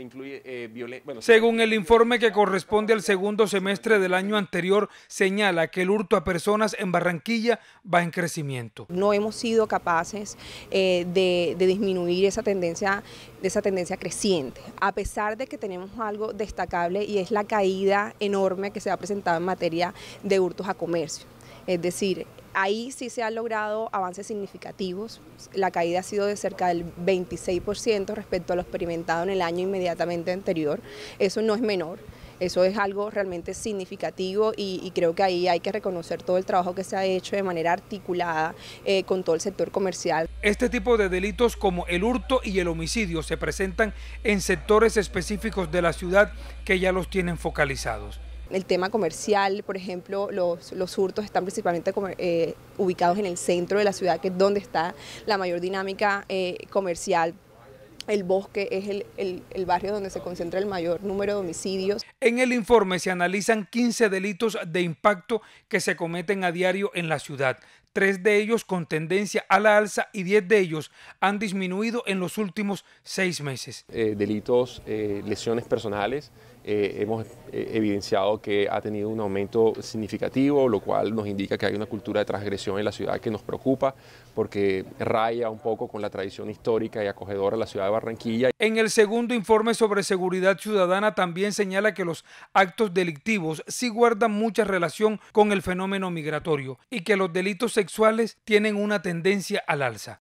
Eh, Según el informe que corresponde al segundo semestre del año anterior, señala que el hurto a personas en Barranquilla va en crecimiento. No hemos sido capaces eh, de, disminuir esa tendencia, esa tendencia creciente, a pesar de que tenemos algo destacable y es la caída enorme que se ha presentado en materia de hurtos a comercio. Es decir, ahí sí se han logrado avances significativos. La caída ha sido de cerca del 26% respecto a lo experimentado en el año inmediatamente anterior. Eso no es menor. Eso es algo realmente significativo y, creo que ahí hay que reconocer todo el trabajo que se ha hecho de manera articulada eh, con todo el sector comercial. Este tipo de delitos como el hurto y el homicidio se presentan en sectores específicos de la ciudad que ya los tienen focalizados el tema comercial, por ejemplo, los, los hurtos están principalmente eh, ubicados en el centro de la ciudad, que es donde está la mayor dinámica eh, comercial. El bosque es el barrio donde se concentra el mayor número de homicidios. En el informe se analizan 15 delitos de impacto que se cometen a diario en la ciudad tres de ellos con tendencia a la alza y diez de ellos han disminuido en los últimos seis meses. Eh, delitos, eh, lesiones personales, eh, hemos evidenciado que ha tenido un aumento significativo, lo cual nos indica que hay una cultura de transgresión en la ciudad que nos preocupa porque raya un poco con la tradición histórica y acogedora de la ciudad de Barranquilla. En el segundo informe sobre seguridad ciudadana también señala que los actos delictivos sí guardan mucha relación con el fenómeno migratorio y que los delitos se sexuales tienen una tendencia al alza.